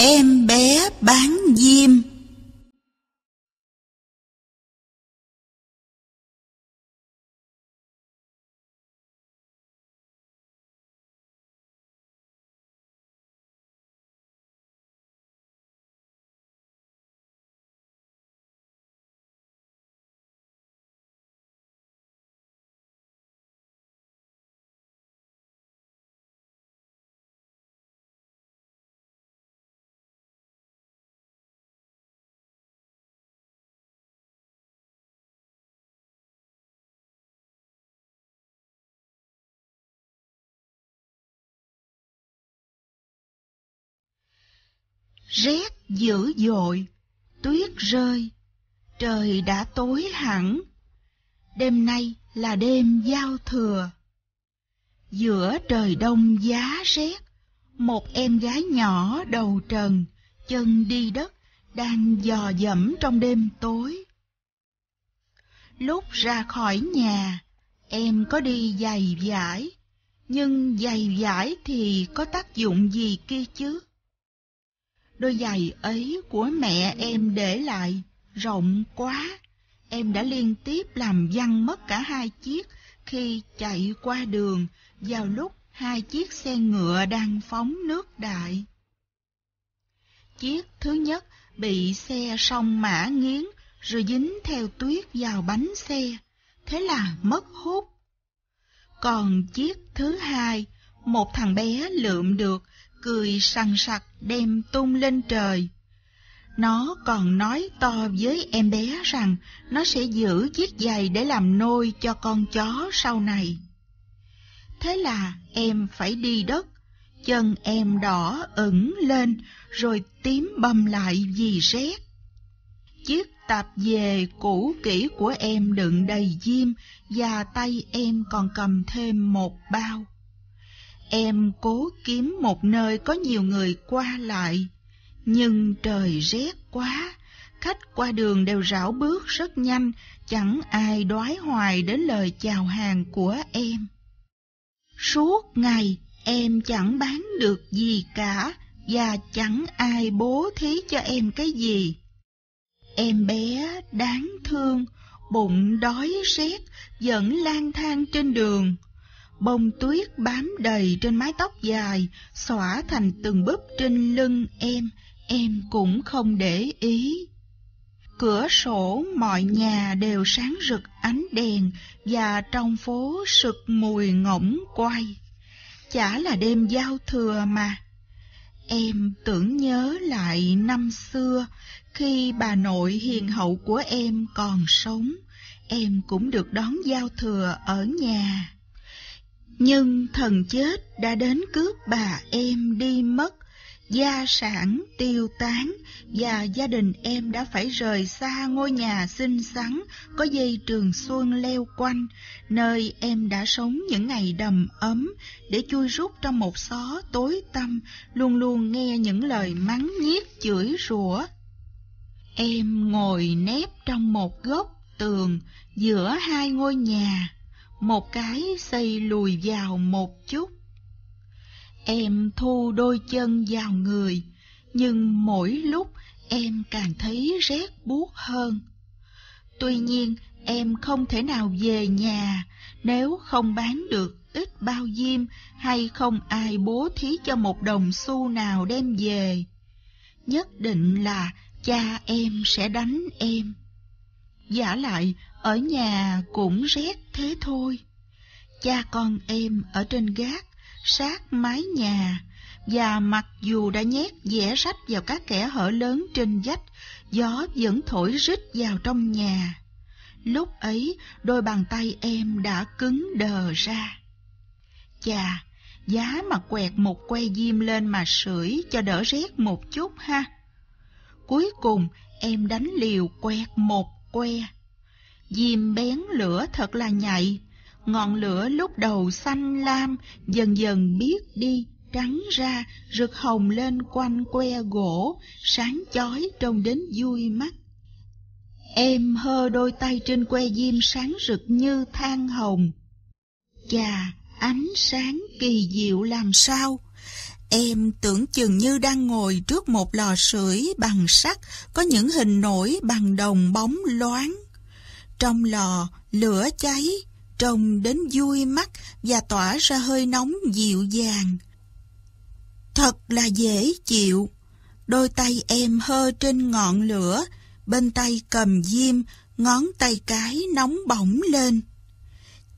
Em bé bán diêm rét dữ dội, tuyết rơi, trời đã tối hẳn. Đêm nay là đêm giao thừa. Giữa trời đông giá rét, một em gái nhỏ đầu trần, chân đi đất, đang dò dẫm trong đêm tối. Lúc ra khỏi nhà, em có đi giày vải, nhưng giày vải thì có tác dụng gì kia chứ? Đôi giày ấy của mẹ em để lại, rộng quá. Em đã liên tiếp làm văng mất cả hai chiếc khi chạy qua đường vào lúc hai chiếc xe ngựa đang phóng nước đại. Chiếc thứ nhất bị xe sông mã nghiến rồi dính theo tuyết vào bánh xe, thế là mất hút. Còn chiếc thứ hai, một thằng bé lượm được cười sằng sặc đem tung lên trời. Nó còn nói to với em bé rằng nó sẽ giữ chiếc giày để làm nôi cho con chó sau này. Thế là em phải đi đất, chân em đỏ ửng lên rồi tím bầm lại vì rét. Chiếc tạp về cũ kỹ của em đựng đầy diêm và tay em còn cầm thêm một bao. Em cố kiếm một nơi có nhiều người qua lại, nhưng trời rét quá, khách qua đường đều rảo bước rất nhanh, chẳng ai đoái hoài đến lời chào hàng của em. Suốt ngày em chẳng bán được gì cả và chẳng ai bố thí cho em cái gì. Em bé đáng thương, bụng đói rét, vẫn lang thang trên đường Bông tuyết bám đầy trên mái tóc dài, xõa thành từng búp trên lưng em, em cũng không để ý. Cửa sổ mọi nhà đều sáng rực ánh đèn và trong phố sực mùi ngỗng quay. Chả là đêm giao thừa mà. Em tưởng nhớ lại năm xưa, khi bà nội hiền hậu của em còn sống, em cũng được đón giao thừa ở nhà. Nhưng thần chết đã đến cướp bà em đi mất, gia sản tiêu tán và gia đình em đã phải rời xa ngôi nhà xinh xắn có dây trường xuân leo quanh, nơi em đã sống những ngày đầm ấm để chui rút trong một xó tối tăm, luôn luôn nghe những lời mắng nhiếc chửi rủa. Em ngồi nép trong một góc tường giữa hai ngôi nhà một cái xây lùi vào một chút. Em thu đôi chân vào người, nhưng mỗi lúc em càng thấy rét buốt hơn. Tuy nhiên, em không thể nào về nhà nếu không bán được ít bao diêm hay không ai bố thí cho một đồng xu nào đem về. Nhất định là cha em sẽ đánh em. Giả lại, ở nhà cũng rét thế thôi. Cha con em ở trên gác, sát mái nhà, và mặc dù đã nhét vẽ sách vào các kẻ hở lớn trên dách gió vẫn thổi rít vào trong nhà. Lúc ấy, đôi bàn tay em đã cứng đờ ra. Chà, giá mà quẹt một que diêm lên mà sưởi cho đỡ rét một chút ha. Cuối cùng, em đánh liều quẹt một que. Diêm bén lửa thật là nhạy, ngọn lửa lúc đầu xanh lam, dần dần biết đi, trắng ra, rực hồng lên quanh que gỗ, sáng chói trông đến vui mắt. Em hơ đôi tay trên que diêm sáng rực như than hồng. Chà, ánh sáng kỳ diệu làm sao! Em tưởng chừng như đang ngồi trước một lò sưởi bằng sắt có những hình nổi bằng đồng bóng loáng. Trong lò, lửa cháy, trông đến vui mắt và tỏa ra hơi nóng dịu dàng. Thật là dễ chịu. Đôi tay em hơ trên ngọn lửa, bên tay cầm diêm, ngón tay cái nóng bỏng lên.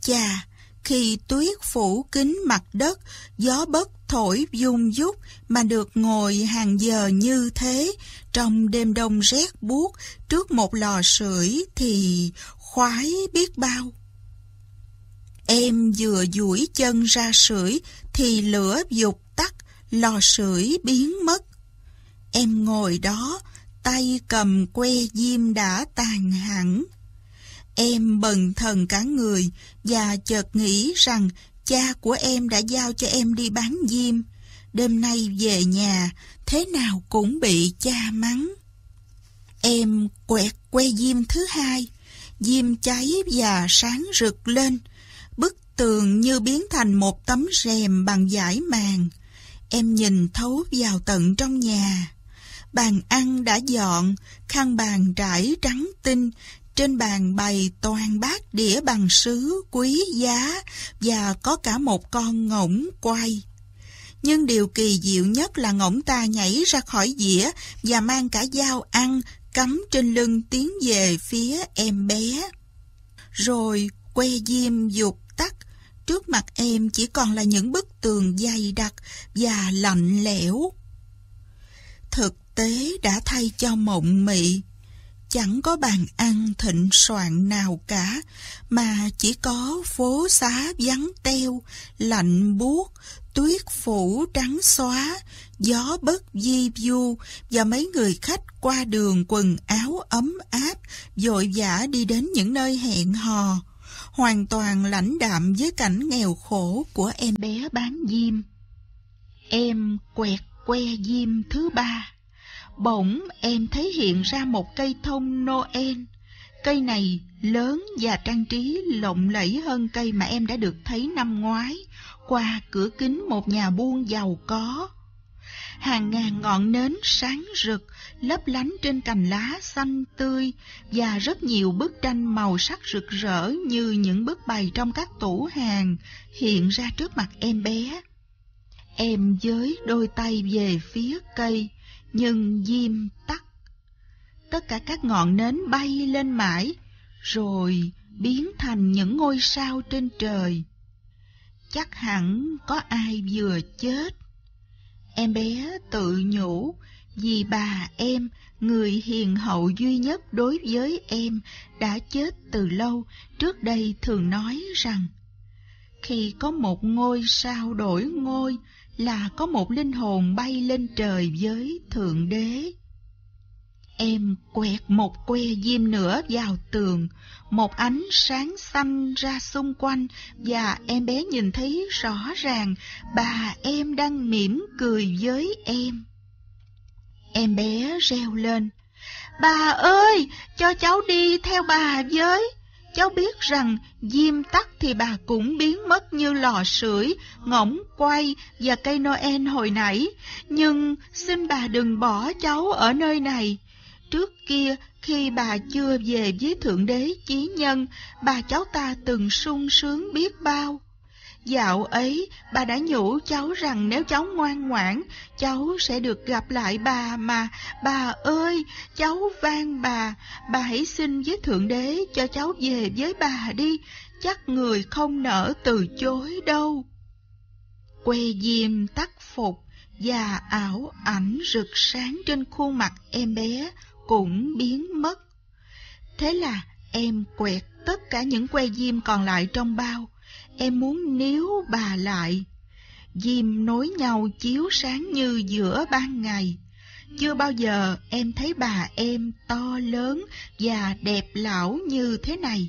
Chà, khi tuyết phủ kín mặt đất, gió bất thổi dung dúc mà được ngồi hàng giờ như thế, trong đêm đông rét buốt trước một lò sưởi thì khoái biết bao. Em vừa duỗi chân ra sưởi thì lửa dục tắt, lò sưởi biến mất. Em ngồi đó, tay cầm que diêm đã tàn hẳn. Em bần thần cả người và chợt nghĩ rằng Cha của em đã giao cho em đi bán diêm. Đêm nay về nhà, thế nào cũng bị cha mắng. Em quẹt que diêm thứ hai. Diêm cháy và sáng rực lên. Bức tường như biến thành một tấm rèm bằng vải màng. Em nhìn thấu vào tận trong nhà. Bàn ăn đã dọn, khăn bàn trải trắng tinh, trên bàn bày toàn bát đĩa bằng sứ quý giá và có cả một con ngỗng quay. Nhưng điều kỳ diệu nhất là ngỗng ta nhảy ra khỏi dĩa và mang cả dao ăn cắm trên lưng tiến về phía em bé. Rồi que diêm dục tắt, trước mặt em chỉ còn là những bức tường dày đặc và lạnh lẽo. Thực tế đã thay cho mộng mị chẳng có bàn ăn thịnh soạn nào cả, mà chỉ có phố xá vắng teo, lạnh buốt, tuyết phủ trắng xóa, gió bất di du và mấy người khách qua đường quần áo ấm áp, dội vã đi đến những nơi hẹn hò, hoàn toàn lãnh đạm với cảnh nghèo khổ của em bé bán diêm. Em quẹt que diêm thứ ba. Bỗng em thấy hiện ra một cây thông Noel. Cây này lớn và trang trí lộng lẫy hơn cây mà em đã được thấy năm ngoái qua cửa kính một nhà buôn giàu có. Hàng ngàn ngọn nến sáng rực lấp lánh trên cành lá xanh tươi và rất nhiều bức tranh màu sắc rực rỡ như những bức bày trong các tủ hàng hiện ra trước mặt em bé. Em với đôi tay về phía cây, nhưng diêm tắt. Tất cả các ngọn nến bay lên mãi, rồi biến thành những ngôi sao trên trời. Chắc hẳn có ai vừa chết. Em bé tự nhủ vì bà em, người hiền hậu duy nhất đối với em, đã chết từ lâu, trước đây thường nói rằng, khi có một ngôi sao đổi ngôi, là có một linh hồn bay lên trời với Thượng Đế. Em quẹt một que diêm nữa vào tường, một ánh sáng xanh ra xung quanh và em bé nhìn thấy rõ ràng bà em đang mỉm cười với em. Em bé reo lên, bà ơi, cho cháu đi theo bà với. Cháu biết rằng diêm tắt thì bà cũng biến mất như lò sưởi, ngỗng quay và cây Noel hồi nãy. Nhưng xin bà đừng bỏ cháu ở nơi này. Trước kia, khi bà chưa về với Thượng Đế Chí Nhân, bà cháu ta từng sung sướng biết bao. Dạo ấy, bà đã nhủ cháu rằng nếu cháu ngoan ngoãn, cháu sẽ được gặp lại bà mà. Bà ơi, cháu van bà, bà hãy xin với Thượng Đế cho cháu về với bà đi, chắc người không nỡ từ chối đâu. Quê diêm tắt phục và ảo ảnh rực sáng trên khuôn mặt em bé cũng biến mất. Thế là em quẹt tất cả những que diêm còn lại trong bao, em muốn níu bà lại. dìm nối nhau chiếu sáng như giữa ban ngày. Chưa bao giờ em thấy bà em to lớn và đẹp lão như thế này.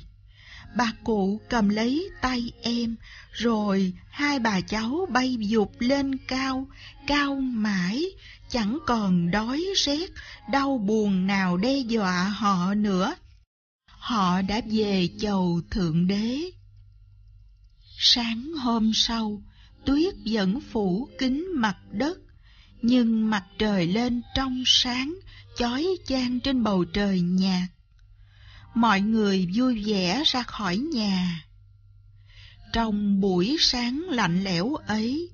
Bà cụ cầm lấy tay em, rồi hai bà cháu bay dục lên cao, cao mãi, chẳng còn đói rét, đau buồn nào đe dọa họ nữa. Họ đã về chầu Thượng Đế. Sáng hôm sau, tuyết vẫn phủ kín mặt đất, nhưng mặt trời lên trong sáng, chói chang trên bầu trời nhạt. Mọi người vui vẻ ra khỏi nhà. Trong buổi sáng lạnh lẽo ấy,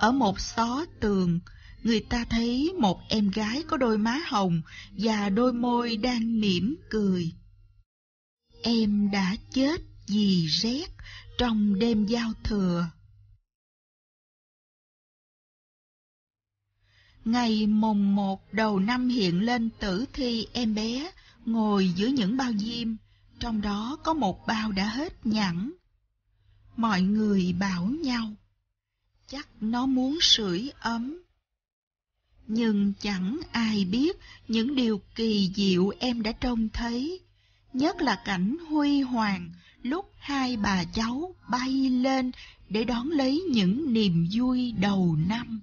ở một xó tường, người ta thấy một em gái có đôi má hồng và đôi môi đang mỉm cười. Em đã chết vì rét trong đêm giao thừa. Ngày mùng một đầu năm hiện lên tử thi em bé ngồi giữa những bao diêm, trong đó có một bao đã hết nhẵn. Mọi người bảo nhau, chắc nó muốn sưởi ấm. Nhưng chẳng ai biết những điều kỳ diệu em đã trông thấy, nhất là cảnh huy hoàng lúc hai bà cháu bay lên để đón lấy những niềm vui đầu năm.